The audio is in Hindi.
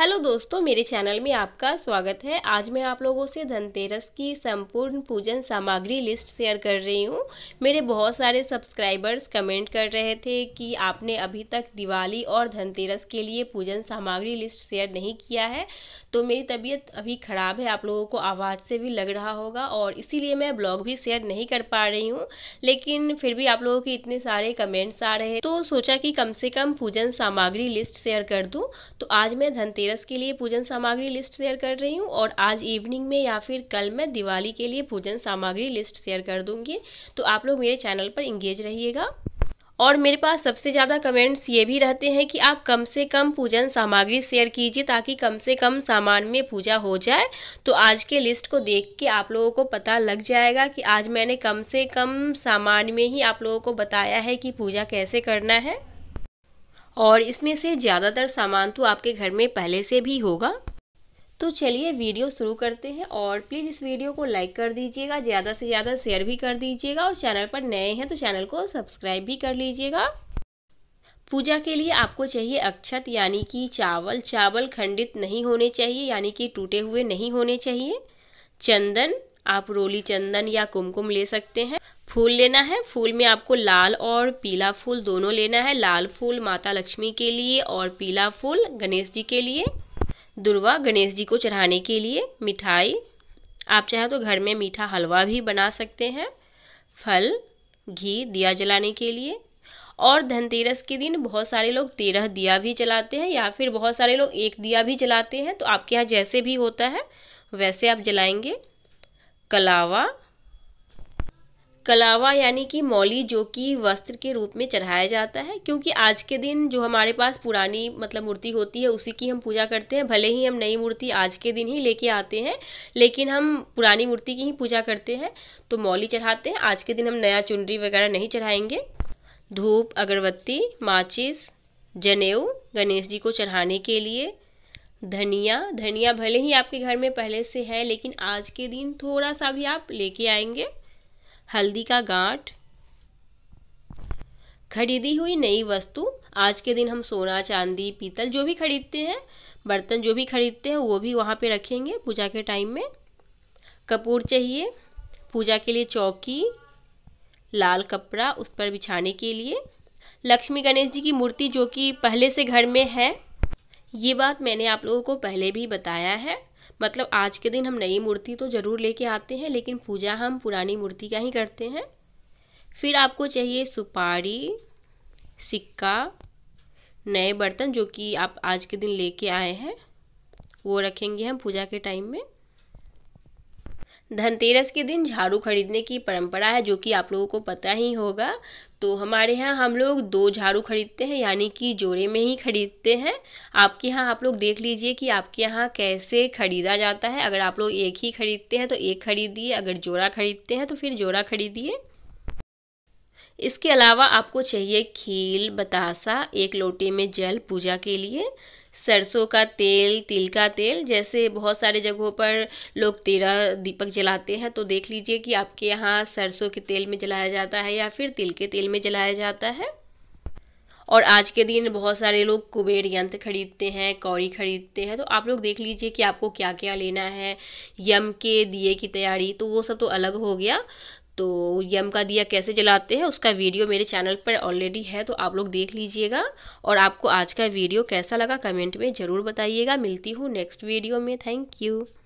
हेलो दोस्तों मेरे चैनल में आपका स्वागत है आज मैं आप लोगों से धनतेरस की संपूर्ण पूजन सामग्री लिस्ट शेयर कर रही हूँ मेरे बहुत सारे सब्सक्राइबर्स कमेंट कर रहे थे कि आपने अभी तक दिवाली और धनतेरस के लिए पूजन सामग्री लिस्ट शेयर नहीं किया है तो मेरी तबीयत अभी ख़राब है आप लोगों को आवाज़ से भी लग रहा होगा और इसीलिए मैं ब्लॉग भी शेयर नहीं कर पा रही हूँ लेकिन फिर भी आप लोगों के इतने सारे कमेंट्स आ रहे हैं तो सोचा कि कम से कम पूजन सामग्री लिस्ट शेयर कर दूँ तो आज मैं धनतेरस धनतेरस के लिए पूजन सामग्री लिस्ट शेयर कर रही हूँ और आज इवनिंग में या फिर कल मैं दिवाली के लिए पूजन सामग्री लिस्ट शेयर कर दूँगी तो आप लोग मेरे चैनल पर इंगेज रहिएगा और मेरे पास सबसे ज़्यादा कमेंट्स ये भी रहते हैं कि आप कम से कम पूजन सामग्री शेयर कीजिए ताकि कम से कम सामान में पूजा हो जाए तो आज के लिस्ट को देख के आप लोगों को पता लग जाएगा कि आज मैंने कम से कम सामान में ही आप लोगों को बताया है कि पूजा कैसे करना है और इसमें से ज़्यादातर सामान तो आपके घर में पहले से भी होगा तो चलिए वीडियो शुरू करते हैं और प्लीज़ इस वीडियो को लाइक कर दीजिएगा ज़्यादा से ज़्यादा शेयर भी कर दीजिएगा और चैनल पर नए हैं तो चैनल को सब्सक्राइब भी कर लीजिएगा पूजा के लिए आपको चाहिए अक्षत यानी कि चावल चावल खंडित नहीं होने चाहिए यानी कि टूटे हुए नहीं होने चाहिए चंदन आप रोली चंदन या कुमकुम ले सकते हैं फूल लेना है फूल में आपको लाल और पीला फूल दोनों लेना है लाल फूल माता लक्ष्मी के लिए और पीला फूल गणेश जी के लिए दुर्वा गणेश जी को चढ़ाने के लिए मिठाई आप चाहे तो घर में मीठा हलवा भी बना सकते हैं फल घी दिया जलाने के लिए और धनतेरस के दिन बहुत सारे लोग तेरह दिया भी जलाते हैं या फिर बहुत सारे लोग एक दिया भी जलाते हैं तो आपके यहाँ जैसे भी होता है वैसे आप जलाएंगे कलावा कलावा यानी कि मौली जो कि वस्त्र के रूप में चढ़ाया जाता है क्योंकि आज के दिन जो हमारे पास पुरानी मतलब मूर्ति होती है उसी की हम पूजा करते हैं भले ही हम नई मूर्ति आज के दिन ही लेके आते हैं लेकिन हम पुरानी मूर्ति की ही पूजा करते हैं तो मौली चढ़ाते हैं आज के दिन हम नया चुनरी वगैरह नहीं चढ़ाएंगे धूप अगरबत्ती माचिस जनेऊ गणेश जी को चढ़ाने के लिए धनिया धनिया भले ही आपके घर में पहले से है लेकिन आज के दिन थोड़ा सा भी आप लेके आएंगे हल्दी का गांठ खरीदी हुई नई वस्तु आज के दिन हम सोना चांदी पीतल जो भी खरीदते हैं बर्तन जो भी खरीदते हैं वो भी वहाँ पे रखेंगे पूजा के टाइम में कपूर चाहिए पूजा के लिए चौकी लाल कपड़ा उस पर बिछाने के लिए लक्ष्मी गणेश जी की मूर्ति जो कि पहले से घर में है ये बात मैंने आप लोगों को पहले भी बताया है मतलब आज के दिन हम नई मूर्ति तो ज़रूर लेके आते हैं लेकिन पूजा हम पुरानी मूर्ति का ही करते हैं फिर आपको चाहिए सुपारी सिक्का नए बर्तन जो कि आप आज के दिन लेके आए हैं वो रखेंगे हम पूजा के टाइम में धनतेरस के दिन झाड़ू खरीदने की परंपरा है जो कि आप लोगों को पता ही होगा तो हमारे यहाँ हम लोग दो झाड़ू खरीदते हैं यानी कि जोड़े में ही खरीदते हैं आपके यहाँ आप लोग देख लीजिए कि आपके यहाँ कैसे खरीदा जाता है अगर आप लोग एक ही खरीदते हैं तो एक खरीदिए अगर जोड़ा खरीदते हैं तो फिर जोड़ा खरीदिए इसके अलावा आपको चाहिए खील बतासा एक लोटे में जल पूजा के लिए सरसों का तेल तिल का तेल जैसे बहुत सारे जगहों पर लोग तेरा दीपक जलाते हैं तो देख लीजिए कि आपके यहाँ सरसों के तेल में जलाया जाता है या फिर तिल के तेल में जलाया जाता है और आज के दिन बहुत सारे लोग कुबेर यंत्र खरीदते हैं कौड़ी खरीदते हैं तो आप लोग देख लीजिए कि आपको क्या क्या लेना है यम के दिए की तैयारी तो वो सब तो अलग हो गया तो यम का दिया कैसे जलाते हैं उसका वीडियो मेरे चैनल पर ऑलरेडी है तो आप लोग देख लीजिएगा और आपको आज का वीडियो कैसा लगा कमेंट में ज़रूर बताइएगा मिलती हूँ नेक्स्ट वीडियो में थैंक यू